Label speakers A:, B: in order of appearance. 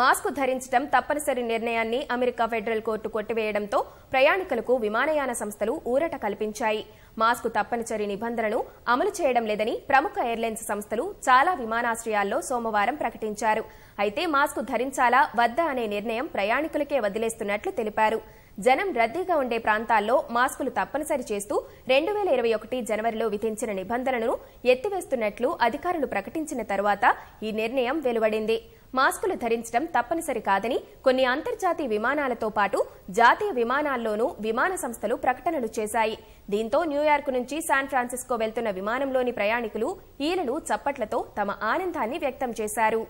A: mask ధరించడం తప్పనిసరి నిర్ణయాన్ని అమెరికా ఫెడరల్ కోర్టు కొట్టివేయడంతో ప్రయాణికులకు విమానయాన సంస్థలు ఊరట కల్పించాయి మాస్క్ తప్పనిసరి నిబంధనను అమలు చేయడం లేదని ప్రముఖ ఎయిర్లైన్స్ సంస్థలు చాలా విమానాశ్రయాల్లో సోమవారం ప్రకటించారు అయితే మాస్క్ ధరించాలా వద్దా అనే నిర్ణయం ప్రయాణికులకే వదిలేస్తున్నట్లు తెలిపారు జనం రద్దీగా ఉండే ప్రాంతాల్లో మాస్కులు తప్పనిసరి చేస్తూ రెండు వేల ఇరవై ఒకటి జనవరిలో విధించిన నిబంధనలను ఎత్తివేస్తున్నట్లు అధికారులు ప్రకటించిన తర్వాత ఈ నిర్ణయం వెలువడింది మాస్కులు ధరించడం తప్పనిసరి కాదని కొన్ని అంతర్జాతీయ విమానాలతో పాటు జాతీయ విమానాల్లోనూ విమాన సంస్థలు ప్రకటనలు చేశాయి దీంతో న్యూయార్క్ నుంచి శాన్ ఫ్రాన్సిస్కో వెళ్తున్న విమానంలోని ప్రయాణికులు ఈలలు చప్పట్లతో తమ ఆనందాన్ని వ్యక్తం చేశారు